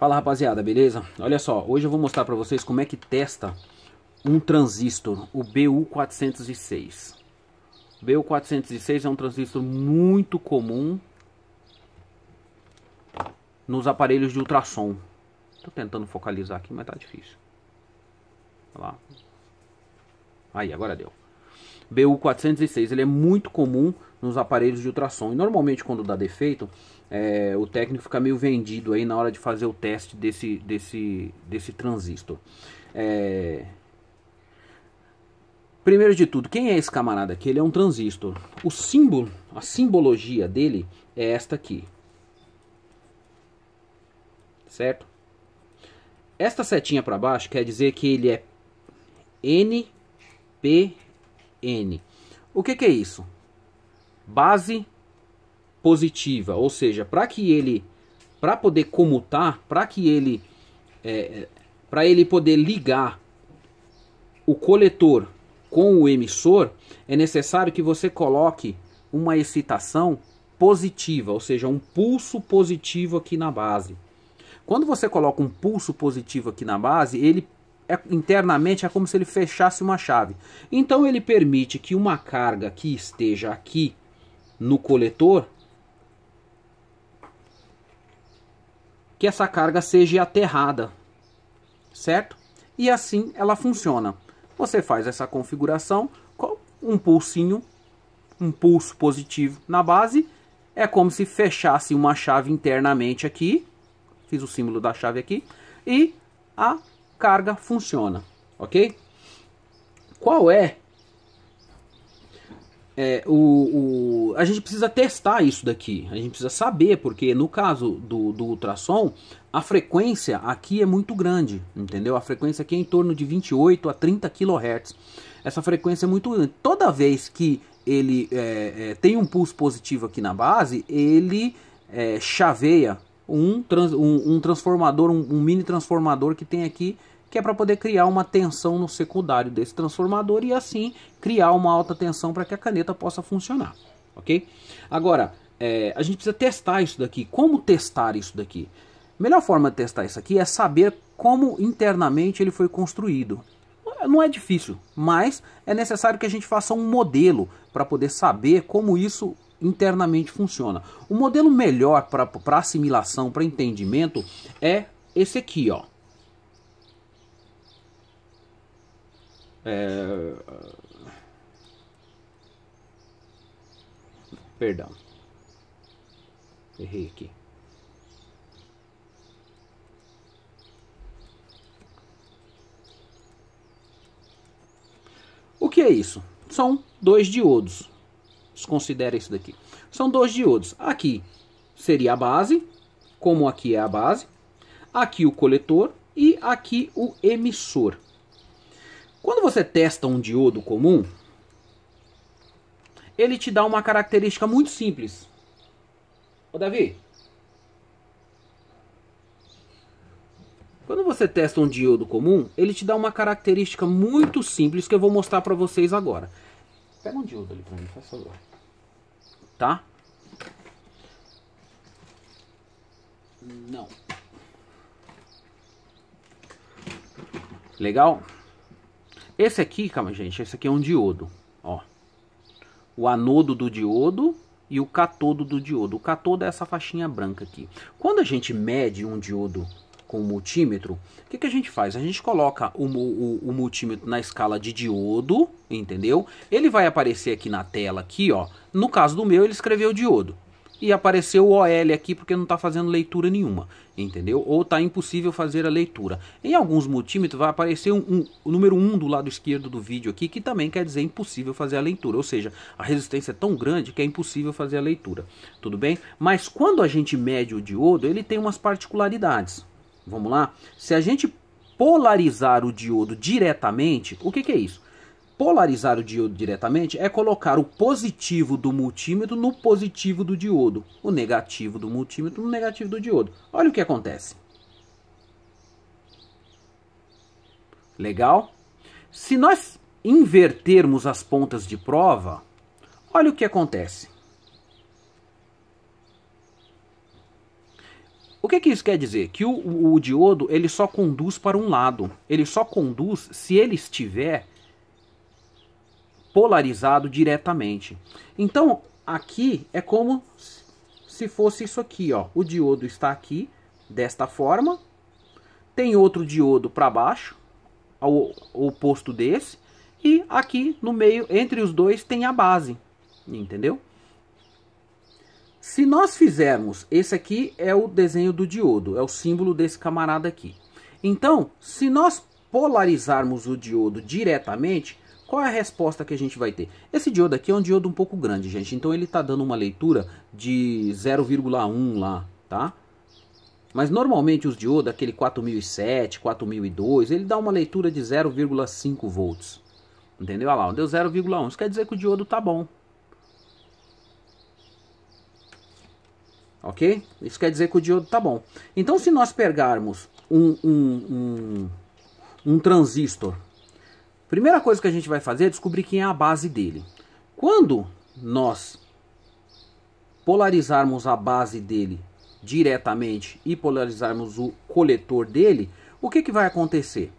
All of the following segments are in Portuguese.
Fala rapaziada, beleza? Olha só, hoje eu vou mostrar para vocês como é que testa um transistor, o BU406. BU406 é um transistor muito comum nos aparelhos de ultrassom. Tô tentando focalizar aqui, mas tá difícil. Olha lá. Aí, agora deu. BU406, ele é muito comum nos aparelhos de ultrassom. E normalmente quando dá defeito, é, o técnico fica meio vendido aí na hora de fazer o teste desse, desse, desse transistor. É... Primeiro de tudo, quem é esse camarada aqui? Ele é um transistor. O símbolo, a simbologia dele é esta aqui. Certo? Esta setinha para baixo quer dizer que ele é NPN. O que, que é isso? Base positiva, ou seja, para que ele, para poder comutar, para que ele, é, para ele poder ligar o coletor com o emissor, é necessário que você coloque uma excitação positiva, ou seja, um pulso positivo aqui na base. Quando você coloca um pulso positivo aqui na base, ele é, internamente é como se ele fechasse uma chave. Então ele permite que uma carga que esteja aqui no coletor que essa carga seja aterrada, certo? E assim ela funciona. Você faz essa configuração com um pulsinho, um pulso positivo na base, é como se fechasse uma chave internamente aqui, fiz o símbolo da chave aqui, e a carga funciona, ok? Qual é é, o, o, a gente precisa testar isso daqui, a gente precisa saber, porque no caso do, do ultrassom, a frequência aqui é muito grande, entendeu? A frequência aqui é em torno de 28 a 30 kHz. Essa frequência é muito grande. Toda vez que ele é, é, tem um pulso positivo aqui na base, ele é, chaveia um, trans, um, um transformador, um, um mini transformador que tem aqui que é para poder criar uma tensão no secundário desse transformador e assim criar uma alta tensão para que a caneta possa funcionar, ok? Agora, é, a gente precisa testar isso daqui. Como testar isso daqui? Melhor forma de testar isso aqui é saber como internamente ele foi construído. Não é difícil, mas é necessário que a gente faça um modelo para poder saber como isso internamente funciona. O modelo melhor para assimilação, para entendimento, é esse aqui, ó. É, perdão, errei aqui. O que é isso? São dois diodos. Considera isso daqui. São dois diodos. Aqui seria a base, como aqui é a base. Aqui o coletor e aqui o emissor. Quando você testa um diodo comum, ele te dá uma característica muito simples. Ô Davi, quando você testa um diodo comum, ele te dá uma característica muito simples que eu vou mostrar para vocês agora. Pega um diodo ali para mim, faz favor. Tá? Não. Legal? Esse aqui, calma gente, esse aqui é um diodo, ó. O anodo do diodo e o catodo do diodo. O catodo é essa faixinha branca aqui. Quando a gente mede um diodo com o multímetro, o que, que a gente faz? A gente coloca o, o, o, multímetro na escala de diodo, entendeu? Ele vai aparecer aqui na tela, aqui, ó. No caso do meu, ele escreveu diodo e apareceu o OL aqui porque não está fazendo leitura nenhuma, entendeu? Ou está impossível fazer a leitura. Em alguns multímetros vai aparecer um, um, o número 1 um do lado esquerdo do vídeo aqui, que também quer dizer impossível fazer a leitura, ou seja, a resistência é tão grande que é impossível fazer a leitura, tudo bem? Mas quando a gente mede o diodo, ele tem umas particularidades, vamos lá? Se a gente polarizar o diodo diretamente, o que, que é isso? Polarizar o diodo diretamente é colocar o positivo do multímetro no positivo do diodo, o negativo do multímetro no negativo do diodo. Olha o que acontece. Legal? Se nós invertermos as pontas de prova, olha o que acontece. O que, que isso quer dizer? Que o, o, o, diodo ele só conduz para um lado. Ele só conduz se ele estiver polarizado diretamente. Então, aqui é como se fosse isso aqui, ó. O diodo está aqui, desta forma. Tem outro diodo para baixo, ao oposto desse. E aqui no meio, entre os dois, tem a base, entendeu? Se nós fizermos, esse aqui é o desenho do diodo, é o símbolo desse camarada aqui. Então, se nós polarizarmos o diodo diretamente, qual é a resposta que a gente vai ter? Esse diodo aqui é um diodo um pouco grande, gente. Então ele está dando uma leitura de 0,1 lá, tá? Mas normalmente os diodos, aquele 4007, 4002, ele dá uma leitura de 0,5 volts. Entendeu? Olha lá, deu 0,1. Isso quer dizer que o diodo tá bom. Ok? Isso quer dizer que o diodo tá bom. Então se nós pegarmos um, um, um, um transistor Primeira coisa que a gente vai fazer é descobrir quem é a base dele. Quando nós polarizarmos a base dele diretamente e polarizarmos o coletor dele, o que, que vai acontecer?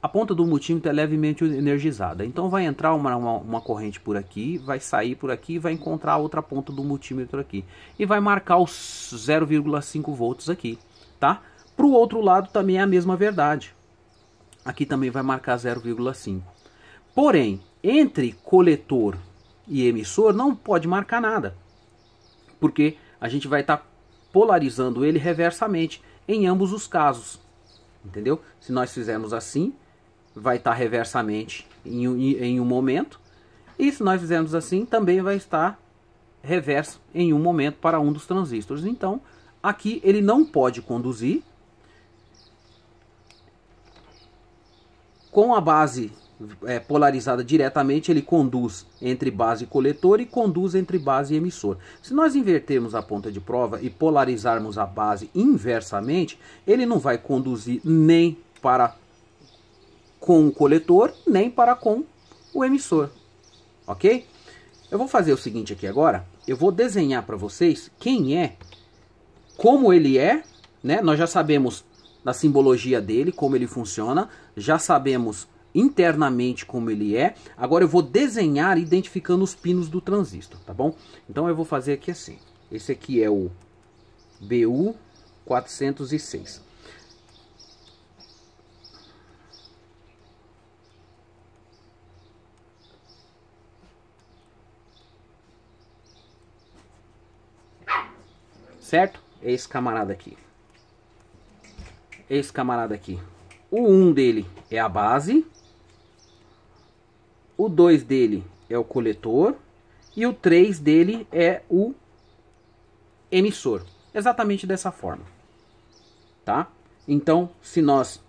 A ponta do multímetro é levemente energizada, então vai entrar uma, uma, uma corrente por aqui, vai sair por aqui e vai encontrar a outra ponta do multímetro aqui. E vai marcar os 0,5 volts aqui, tá? Para o outro lado também é a mesma verdade aqui também vai marcar 0,5. Porém, entre coletor e emissor não pode marcar nada, porque a gente vai estar tá polarizando ele reversamente em ambos os casos, entendeu? Se nós fizermos assim, vai estar tá reversamente em, em um momento, e se nós fizermos assim, também vai estar reverso em um momento para um dos transistores. Então, aqui ele não pode conduzir, Com a base é, polarizada diretamente, ele conduz entre base e coletor e conduz entre base e emissor. Se nós invertermos a ponta de prova e polarizarmos a base inversamente, ele não vai conduzir nem para com o coletor, nem para com o emissor. Ok? Eu vou fazer o seguinte aqui agora. Eu vou desenhar para vocês quem é, como ele é, né? Nós já sabemos da simbologia dele, como ele funciona, já sabemos internamente como ele é. Agora eu vou desenhar identificando os pinos do transistor, tá bom? Então eu vou fazer aqui assim. Esse aqui é o BU406. Certo? É esse camarada aqui esse camarada aqui. O 1 um dele é a base. O 2 dele é o coletor. E o 3 dele é o emissor. Exatamente dessa forma. Tá? Então, se nós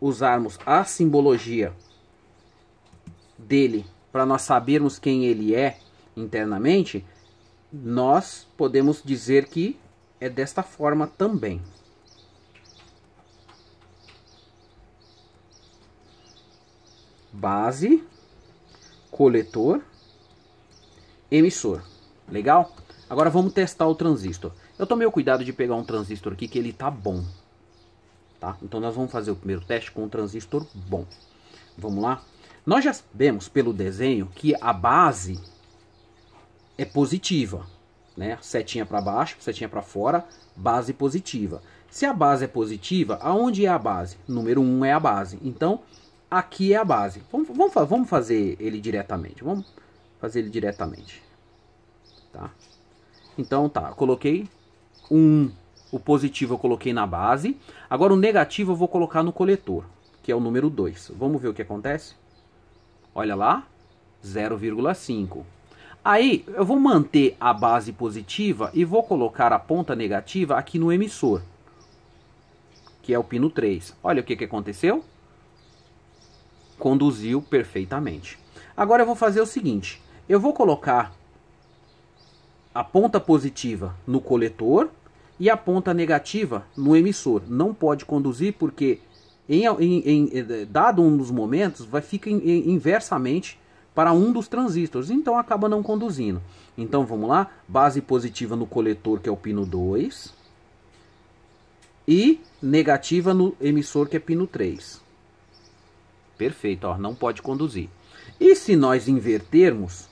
usarmos a simbologia dele para nós sabermos quem ele é internamente, nós podemos dizer que é desta forma também. base, coletor, emissor. Legal? Agora vamos testar o transistor. Eu tomei o cuidado de pegar um transistor aqui que ele tá bom. Tá? Então nós vamos fazer o primeiro teste com um transistor bom. Vamos lá? Nós já sabemos pelo desenho que a base é positiva. Né? Setinha para baixo, setinha para fora, base positiva. Se a base é positiva, aonde é a base? Número 1 um é a base. Então, aqui é a base. Vamos, vamos, vamos fazer ele diretamente. Vamos fazer ele diretamente. Tá? Então tá, coloquei um, o positivo eu coloquei na base. Agora o negativo eu vou colocar no coletor, que é o número 2. Vamos ver o que acontece? Olha lá, 0,5. Aí eu vou manter a base positiva e vou colocar a ponta negativa aqui no emissor, que é o pino 3. Olha o que, que aconteceu conduziu perfeitamente. Agora eu vou fazer o seguinte, eu vou colocar a ponta positiva no coletor e a ponta negativa no emissor. Não pode conduzir porque, em, em, em eh, dado um dos momentos, vai ficar inversamente para um dos transistores, então acaba não conduzindo. Então vamos lá, base positiva no coletor que é o pino 2 e negativa no emissor que é pino 3. Perfeito, ó, não pode conduzir. E se nós invertermos,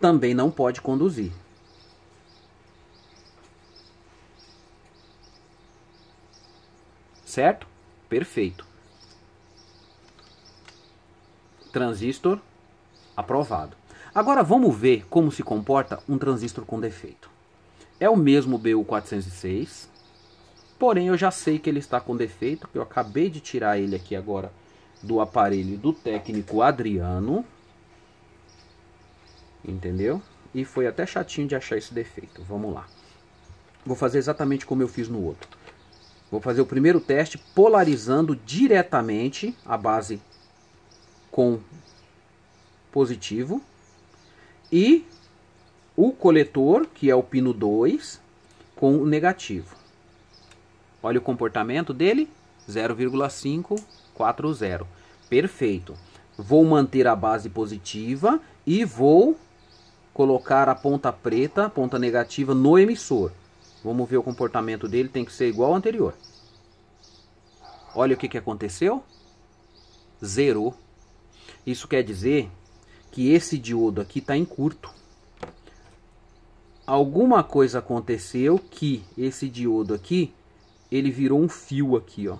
também não pode conduzir. Certo? Perfeito. Transistor aprovado. Agora vamos ver como se comporta um transistor com defeito. É o mesmo BU406, Porém, eu já sei que ele está com defeito, que eu acabei de tirar ele aqui agora do aparelho do técnico Adriano. Entendeu? E foi até chatinho de achar esse defeito. Vamos lá. Vou fazer exatamente como eu fiz no outro. Vou fazer o primeiro teste polarizando diretamente a base com positivo e o coletor, que é o pino 2, com o negativo. Olha o comportamento dele, 0,540. Perfeito. Vou manter a base positiva e vou colocar a ponta preta, a ponta negativa, no emissor. Vamos ver o comportamento dele, tem que ser igual ao anterior. Olha o que, que aconteceu. Zerou. Isso quer dizer que esse diodo aqui está em curto. Alguma coisa aconteceu que esse diodo aqui ele virou um fio aqui, ó.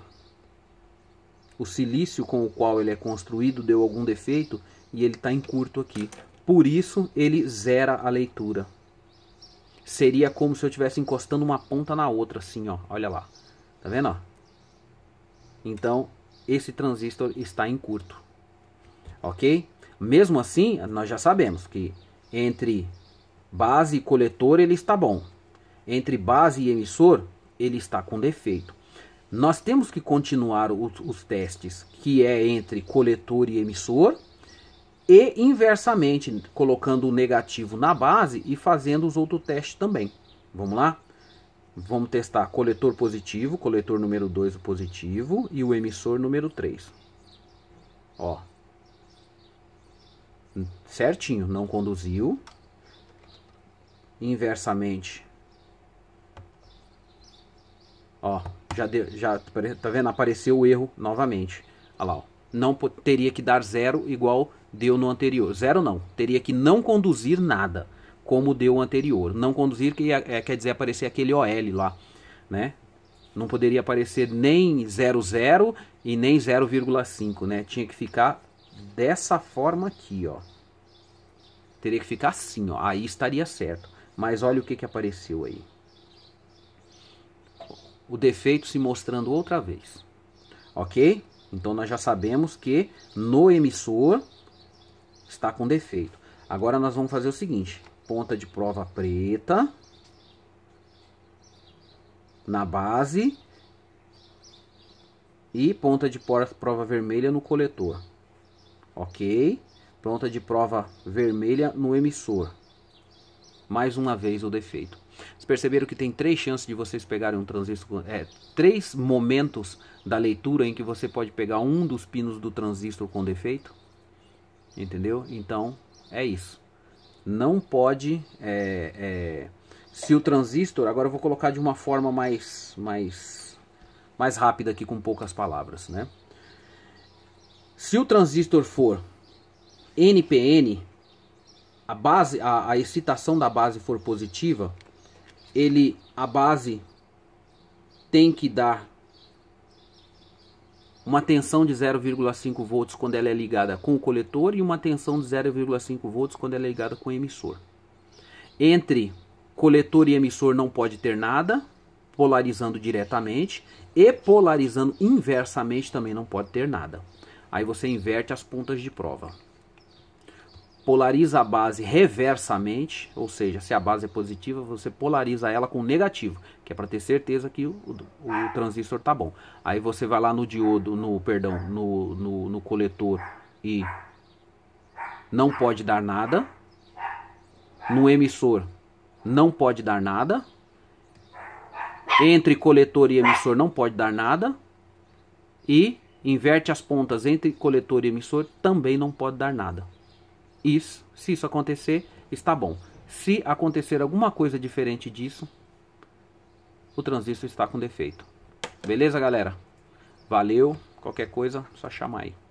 O silício com o qual ele é construído deu algum defeito e ele está em curto aqui. Por isso ele zera a leitura. Seria como se eu estivesse encostando uma ponta na outra, assim, ó. Olha lá. Tá vendo? Ó? Então, esse transistor está em curto. Ok? Mesmo assim, nós já sabemos que entre base e coletor ele está bom. Entre base e emissor, ele está com defeito. Nós temos que continuar os, os testes, que é entre coletor e emissor, e inversamente, colocando o negativo na base e fazendo os outros testes também. Vamos lá? Vamos testar coletor positivo, coletor número 2 positivo e o emissor número 3. Ó. Certinho, não conduziu. Inversamente, Ó, já, deu, já tá vendo? Apareceu o erro novamente. Olha lá, ó. Não teria que dar zero igual deu no anterior. Zero não. Teria que não conduzir nada, como deu o anterior. Não conduzir que é, quer dizer aparecer aquele OL lá, né? Não poderia aparecer nem 00 e nem 0,5, né? Tinha que ficar dessa forma aqui, ó. Teria que ficar assim, ó. Aí estaria certo. Mas olha o que, que apareceu aí o defeito se mostrando outra vez. Ok? Então nós já sabemos que no emissor está com defeito. Agora nós vamos fazer o seguinte: ponta de prova preta na base e ponta de prova vermelha no coletor. Ok? Ponta de prova vermelha no emissor. Mais uma vez o defeito. Vocês perceberam que tem três chances de vocês pegarem um transistor, é, três momentos da leitura em que você pode pegar um dos pinos do transistor com defeito? Entendeu? Então, é isso. Não pode... É, é, se o transistor... Agora eu vou colocar de uma forma mais, mais, mais rápida aqui, com poucas palavras, né? Se o transistor for NPN, a base, a, a, excitação da base for positiva, ele a base tem que dar uma tensão de 0,5 volts quando ela é ligada com o coletor e uma tensão de 0,5 volts quando ela é ligada com o emissor. Entre coletor e emissor não pode ter nada, polarizando diretamente, e polarizando inversamente também não pode ter nada. Aí você inverte as pontas de prova polariza a base reversamente, ou seja, se a base é positiva, você polariza ela com negativo, que é para ter certeza que o, o, o transistor está bom. Aí você vai lá no diodo, no perdão, no, no, no coletor e não pode dar nada. No emissor não pode dar nada. Entre coletor e emissor não pode dar nada. E inverte as pontas entre coletor e emissor também não pode dar nada isso, se isso acontecer, está bom. Se acontecer alguma coisa diferente disso, o transistor está com defeito. Beleza, galera? Valeu. Qualquer coisa, só chamar aí.